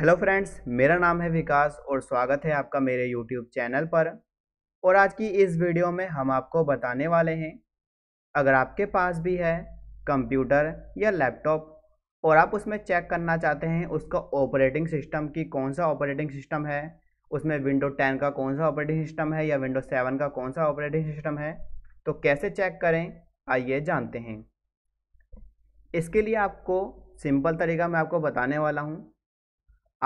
hello friends मेरा नाम है विकास और स्वागत है आपका मेरे यूट्यूब चैनल पर और आज की इस वीडियो में हम आपको बताने वाले हैं अगर आपके पास भी है कंप्यूटर या लैपटॉप और आप उसमें चेक करना चाहते हैं उसका ऑपरेटिंग सिस्टम की कौन सा ऑपरेटिंग सिस्टम है उसमें विंडो टेन का कौन सा ऑपरेटिंग सिस्टम है या विंडो सेवन का कौन सा ऑपरेटिंग सिस्टम है तो कैसे चेक करें आइए जानते हैं इसके लिए आपको सिंपल तरीका मैं आपको बताने वाला हूँ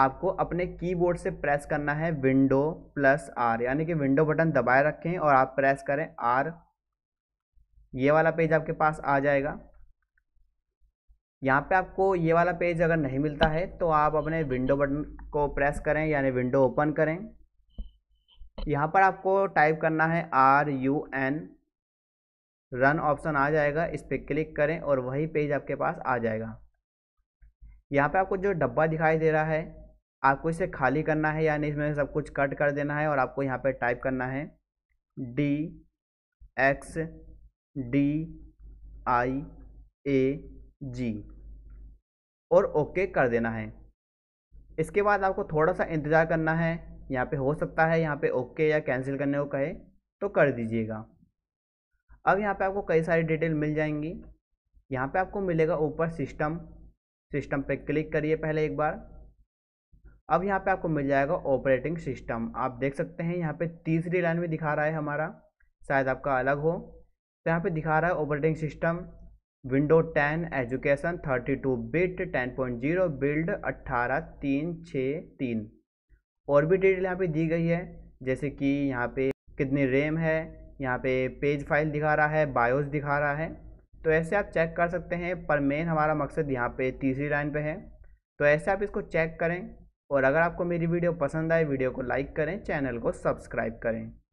आपको अपने कीबोर्ड से प्रेस करना है विंडो प्लस आर यानी कि विंडो बटन दबाए रखें और आप प्रेस करें आर ये वाला पेज आपके पास आ जाएगा यहाँ पे आपको ये वाला पेज अगर नहीं मिलता है तो आप अपने विंडो बटन को प्रेस करें यानी विंडो ओपन करें यहाँ पर आपको टाइप करना है R U N run option आ जाएगा इस पर क्लिक करें और वही पेज आपके पास आ जाएगा यहाँ पे आपको जो डब्बा दिखाई दे रहा है आपको इसे खाली करना है यानी इसमें सब कुछ कट कर देना है और आपको यहाँ पर टाइप करना है D X D I A G और ओके कर देना है इसके बाद आपको थोड़ा सा इंतज़ार करना है यहाँ पे हो सकता है यहाँ पे ओके या कैंसिल करने को कहे तो कर दीजिएगा अब यहाँ पे आपको कई सारी डिटेल मिल जाएंगी यहाँ पे आपको मिलेगा ऊपर सिस्टम सिस्टम पे क्लिक करिए पहले एक बार अब यहाँ पे आपको मिल जाएगा ऑपरेटिंग सिस्टम आप देख सकते हैं यहाँ पे तीसरी लाइन में दिखा रहा है हमारा शायद आपका अलग हो तो यहाँ पे दिखा रहा है operating system window 10 education 32 bit 10.0 build 18 तीन छः तीन और भी डिटेल यहाँ पे दी गई है जैसे कि यहाँ पे कितनी रेम है यहाँ पे पेज फाइल दिखा रहा है बायोस दिखा रहा है तो ऐसे आप चेक कर सकते हैं पर मेन हमारा मकसद यहाँ पे तीसरी लाइन पे है तो ऐसे आप इसको चेक करें और अगर आपको मेरी वीडियो पसंद आए वीडियो को लाइक करें चैनल को सब्सक्राइब करें